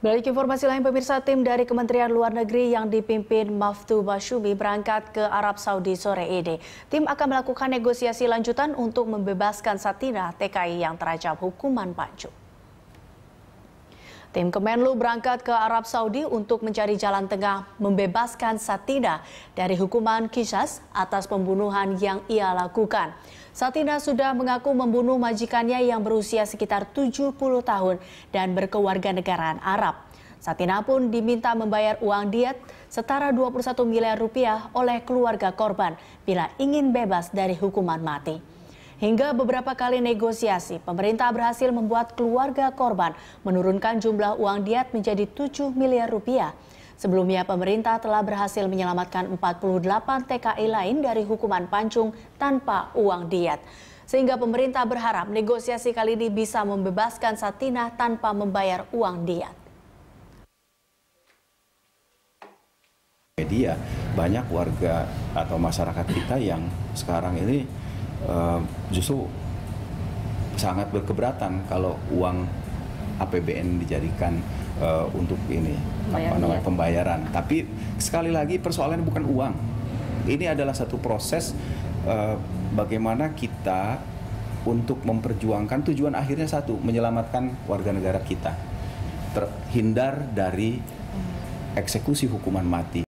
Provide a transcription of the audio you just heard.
Balik informasi lain, pemirsa tim dari Kementerian Luar Negeri yang dipimpin Maftu Bashumi berangkat ke Arab Saudi sore ini. Tim akan melakukan negosiasi lanjutan untuk membebaskan Satina TKI yang terancam hukuman pancung. Tim Kemenlu berangkat ke Arab Saudi untuk mencari jalan tengah membebaskan Satina dari hukuman kisas atas pembunuhan yang ia lakukan. Satina sudah mengaku membunuh majikannya yang berusia sekitar 70 tahun dan berkewarganegaraan Arab. Satina pun diminta membayar uang diet setara 21 miliar rupiah oleh keluarga korban bila ingin bebas dari hukuman mati. Hingga beberapa kali negosiasi, pemerintah berhasil membuat keluarga korban menurunkan jumlah uang diet menjadi 7 miliar rupiah. Sebelumnya, pemerintah telah berhasil menyelamatkan 48 TKI lain dari hukuman pancung tanpa uang diet. Sehingga pemerintah berharap negosiasi kali ini bisa membebaskan Satina tanpa membayar uang diet. Media banyak warga atau masyarakat kita yang sekarang ini uh, justru sangat berkeberatan kalau uang APBN dijadikan uh, untuk ini apa namanya ya. pembayaran. Tapi sekali lagi persoalannya bukan uang. Ini adalah satu proses uh, bagaimana kita untuk memperjuangkan tujuan akhirnya satu menyelamatkan warga negara kita terhindar dari eksekusi hukuman mati.